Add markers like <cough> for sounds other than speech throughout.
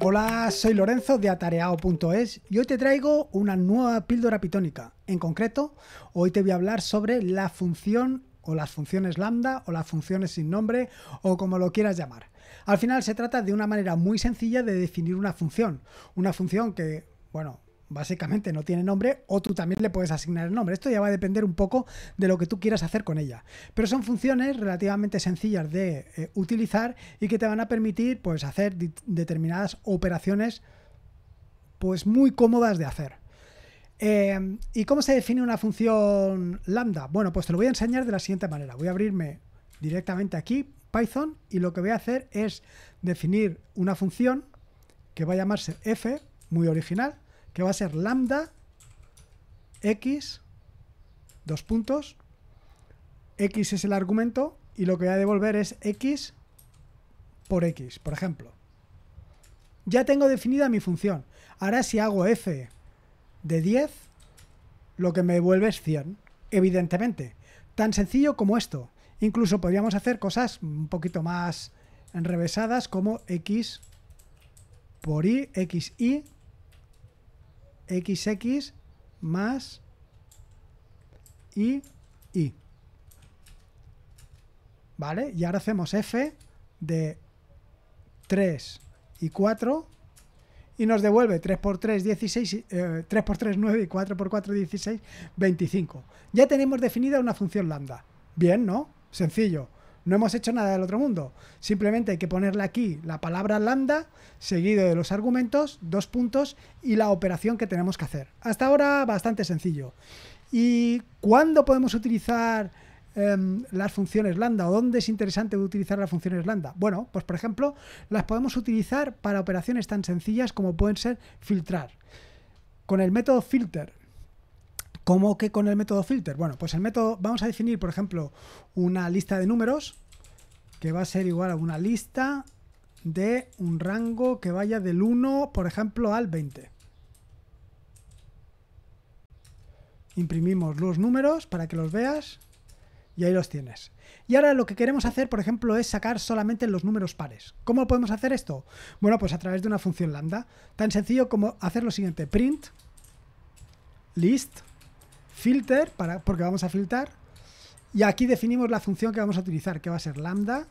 Hola, soy Lorenzo de atareado.es y hoy te traigo una nueva píldora pitónica. En concreto, hoy te voy a hablar sobre la función o las funciones lambda o las funciones sin nombre o como lo quieras llamar. Al final se trata de una manera muy sencilla de definir una función. Una función que, bueno, básicamente no tiene nombre, o tú también le puedes asignar el nombre. Esto ya va a depender un poco de lo que tú quieras hacer con ella. Pero son funciones relativamente sencillas de eh, utilizar y que te van a permitir pues, hacer determinadas operaciones pues, muy cómodas de hacer. Eh, ¿Y cómo se define una función lambda? Bueno, pues te lo voy a enseñar de la siguiente manera. Voy a abrirme directamente aquí Python y lo que voy a hacer es definir una función que va a llamarse f, muy original, que va a ser lambda x, dos puntos, x es el argumento y lo que voy a devolver es x por x, por ejemplo. Ya tengo definida mi función. Ahora si hago f de 10, lo que me devuelve es 100, evidentemente. Tan sencillo como esto. Incluso podríamos hacer cosas un poquito más enrevesadas como x por y, x y, XX más y y. ¿Vale? Y ahora hacemos F de 3 y 4 y nos devuelve 3 por 3, 16, 3 por 3, 9 y 4 por 4, 16, 25. Ya tenemos definida una función lambda. Bien, ¿no? Sencillo. No hemos hecho nada del otro mundo. Simplemente hay que ponerle aquí la palabra lambda, seguido de los argumentos, dos puntos y la operación que tenemos que hacer. Hasta ahora bastante sencillo. ¿Y cuándo podemos utilizar em, las funciones lambda o dónde es interesante utilizar las funciones lambda? Bueno, pues por ejemplo, las podemos utilizar para operaciones tan sencillas como pueden ser filtrar. Con el método filter, ¿Cómo que con el método filter? Bueno, pues el método, vamos a definir, por ejemplo, una lista de números que va a ser igual a una lista de un rango que vaya del 1, por ejemplo, al 20. Imprimimos los números para que los veas y ahí los tienes. Y ahora lo que queremos hacer, por ejemplo, es sacar solamente los números pares. ¿Cómo podemos hacer esto? Bueno, pues a través de una función lambda. Tan sencillo como hacer lo siguiente, print, list, filter, para, porque vamos a filtrar, y aquí definimos la función que vamos a utilizar, que va a ser lambda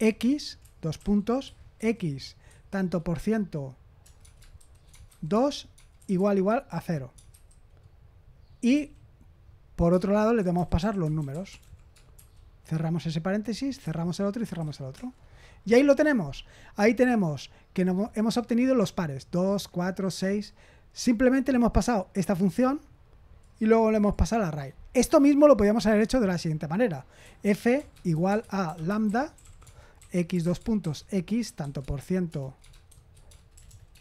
x, dos puntos, x, tanto por ciento 2 igual igual a 0. Y por otro lado le debemos pasar los números. Cerramos ese paréntesis, cerramos el otro y cerramos el otro. Y ahí lo tenemos. Ahí tenemos que hemos obtenido los pares 2, 4, 6. Simplemente le hemos pasado esta función y luego le hemos pasar al array. Esto mismo lo podíamos haber hecho de la siguiente manera. F igual a lambda x dos puntos x tanto por ciento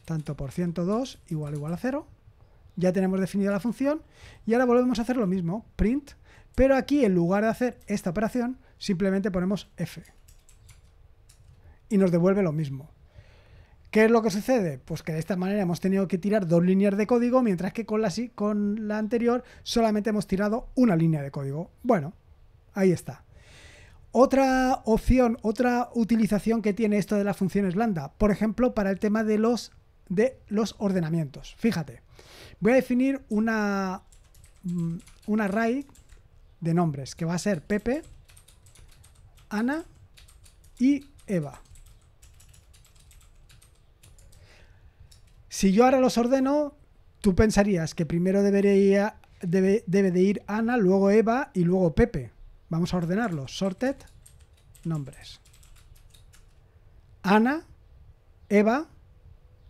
tanto por ciento 2 igual igual a 0. Ya tenemos definida la función y ahora volvemos a hacer lo mismo, print, pero aquí en lugar de hacer esta operación simplemente ponemos f y nos devuelve lo mismo. ¿Qué es lo que sucede? Pues que de esta manera hemos tenido que tirar dos líneas de código, mientras que con la, anterior solamente hemos tirado una línea de código. Bueno, ahí está. Otra opción, otra utilización que tiene esto de las funciones lambda, por ejemplo, para el tema de los, de los ordenamientos. Fíjate, voy a definir una, mm, un array de nombres que va a ser Pepe, Ana y Eva. Si yo ahora los ordeno, tú pensarías que primero debería, debe, debe de ir Ana, luego Eva y luego Pepe. Vamos a ordenarlos. Sorted, nombres. Ana, Eva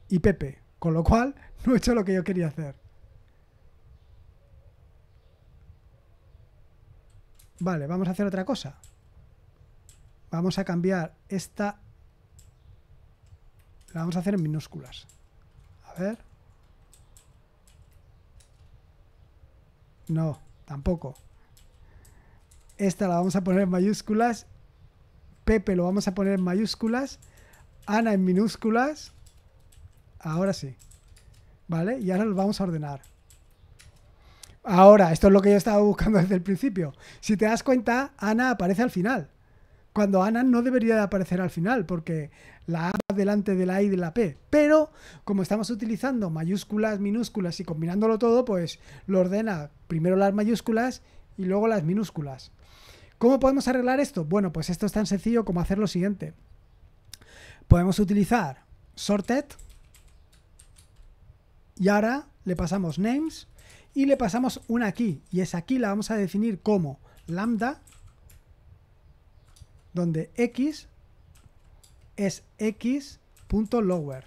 y Pepe. Con lo cual, <laughs> no he hecho lo que yo quería hacer. Vale, vamos a hacer otra cosa. Vamos a cambiar esta... La vamos a hacer en minúsculas. A ver. No, tampoco. Esta la vamos a poner en mayúsculas. Pepe lo vamos a poner en mayúsculas. Ana en minúsculas. Ahora sí. ¿Vale? Y ahora lo vamos a ordenar. Ahora, esto es lo que yo estaba buscando desde el principio. Si te das cuenta, Ana aparece al final cuando Ana no debería de aparecer al final, porque la A va delante de la I y de la P. Pero como estamos utilizando mayúsculas, minúsculas y combinándolo todo, pues lo ordena primero las mayúsculas y luego las minúsculas. ¿Cómo podemos arreglar esto? Bueno, pues esto es tan sencillo como hacer lo siguiente. Podemos utilizar sorted y ahora le pasamos names y le pasamos una aquí y esa aquí la vamos a definir como lambda donde x es x.lower.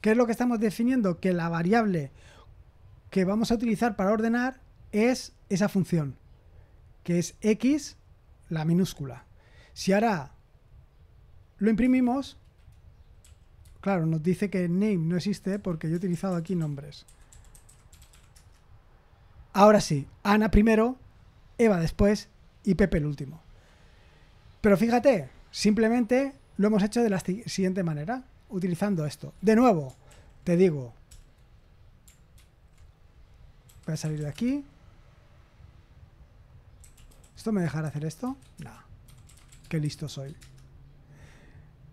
¿Qué es lo que estamos definiendo? Que la variable que vamos a utilizar para ordenar es esa función, que es x, la minúscula. Si ahora lo imprimimos, claro, nos dice que name no existe porque yo he utilizado aquí nombres. Ahora sí, Ana primero, Eva después y Pepe el último. Pero fíjate, simplemente lo hemos hecho de la siguiente manera, utilizando esto. De nuevo, te digo, voy a salir de aquí. ¿Esto me dejará hacer esto? No. Qué listo soy.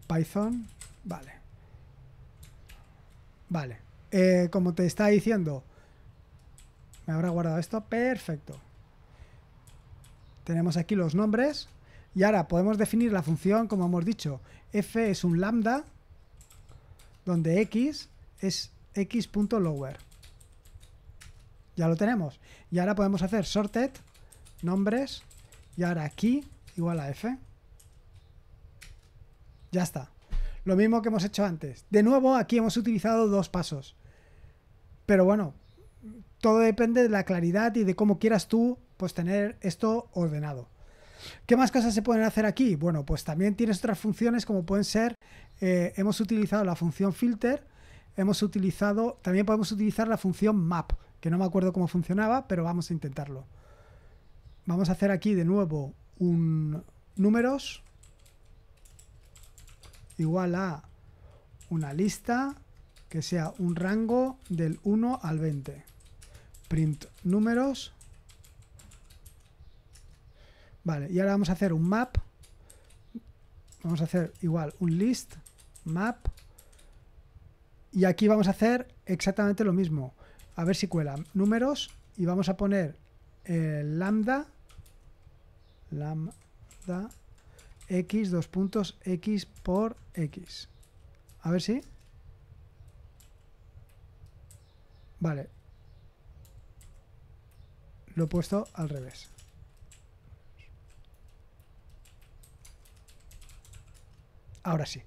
Python, vale. Vale. Eh, como te está diciendo, me habrá guardado esto. Perfecto. Tenemos aquí los nombres y ahora podemos definir la función, como hemos dicho, f es un lambda, donde x es x.lower. Ya lo tenemos. Y ahora podemos hacer sorted, nombres, y ahora aquí igual a f. Ya está. Lo mismo que hemos hecho antes. De nuevo, aquí hemos utilizado dos pasos. Pero bueno, todo depende de la claridad y de cómo quieras tú pues tener esto ordenado. ¿Qué más cosas se pueden hacer aquí? Bueno, pues también tienes otras funciones como pueden ser, eh, hemos utilizado la función filter, hemos utilizado, también podemos utilizar la función map, que no me acuerdo cómo funcionaba, pero vamos a intentarlo. Vamos a hacer aquí de nuevo un números igual a una lista que sea un rango del 1 al 20. Print números Vale, y ahora vamos a hacer un map. Vamos a hacer igual un list, map. Y aquí vamos a hacer exactamente lo mismo. A ver si cuela. Números y vamos a poner eh, lambda. Lambda x, dos puntos, x por x. A ver si. Vale. Lo he puesto al revés. Ahora sí.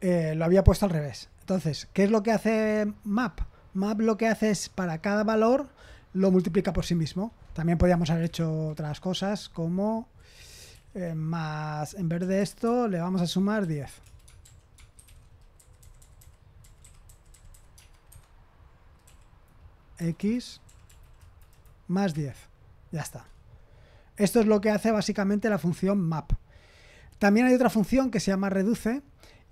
Eh, lo había puesto al revés. Entonces, ¿qué es lo que hace map? Map lo que hace es para cada valor lo multiplica por sí mismo. También podríamos haber hecho otras cosas como eh, más, en vez de esto, le vamos a sumar 10. X más 10. Ya está. Esto es lo que hace básicamente la función map. También hay otra función que se llama reduce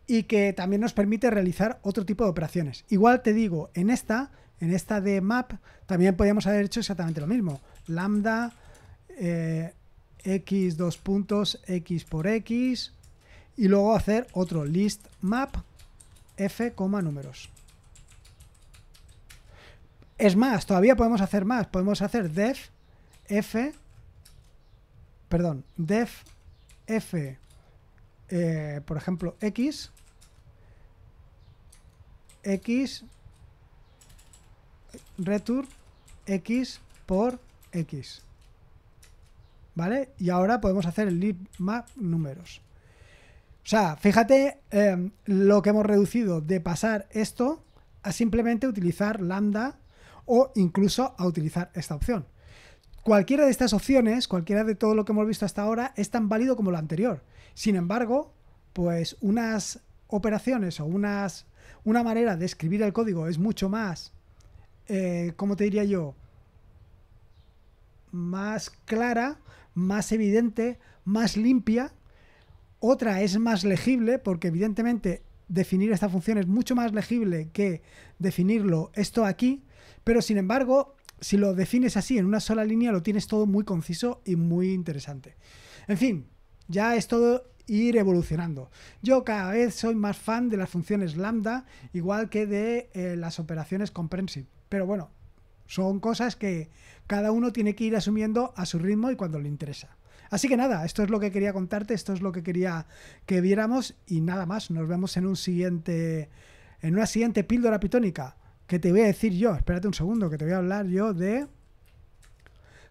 y que también nos permite realizar otro tipo de operaciones. Igual te digo, en esta, en esta de map, también podríamos haber hecho exactamente lo mismo. Lambda, eh, x dos puntos, x por x, y luego hacer otro list map, f, números. Es más, todavía podemos hacer más. Podemos hacer def f perdón, def f, eh, por ejemplo, x, x, return x por x. ¿Vale? Y ahora podemos hacer el lead map números. O sea, fíjate em, lo que hemos reducido de pasar esto a simplemente utilizar lambda o incluso a utilizar esta opción. Cualquiera de estas opciones, cualquiera de todo lo que hemos visto hasta ahora, es tan válido como lo anterior. Sin embargo, pues unas operaciones o unas, una manera de escribir el código es mucho más, eh, ¿cómo te diría yo? Más clara, más evidente, más limpia. Otra es más legible, porque evidentemente definir esta función es mucho más legible que definirlo esto aquí, pero sin embargo si lo defines así en una sola línea, lo tienes todo muy conciso y muy interesante. En fin, ya es todo ir evolucionando. Yo cada vez soy más fan de las funciones lambda, igual que de eh, las operaciones comprehensive. Pero bueno, son cosas que cada uno tiene que ir asumiendo a su ritmo y cuando le interesa. Así que nada, esto es lo que quería contarte, esto es lo que quería que viéramos y nada más. Nos vemos en un siguiente, en una siguiente píldora pitónica que te voy a decir yo, espérate un segundo, que te voy a hablar yo de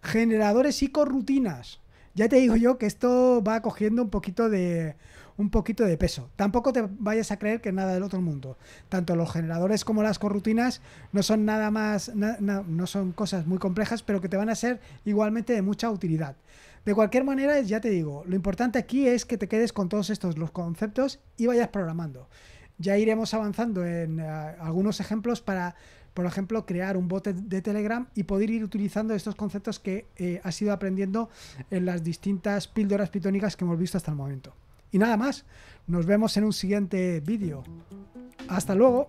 generadores y corrutinas. Ya te digo yo que esto va cogiendo un poquito de un poquito de peso. Tampoco te vayas a creer que nada del otro mundo. Tanto los generadores como las corrutinas no son nada más no son cosas muy complejas, pero que te van a ser igualmente de mucha utilidad. De cualquier manera, ya te digo, lo importante aquí es que te quedes con todos estos los conceptos y vayas programando. Ya iremos avanzando en eh, algunos ejemplos para, por ejemplo, crear un bote de Telegram y poder ir utilizando estos conceptos que ha eh, has ido aprendiendo en las distintas píldoras pitónicas que hemos visto hasta el momento. Y nada más, nos vemos en un siguiente vídeo. Hasta luego.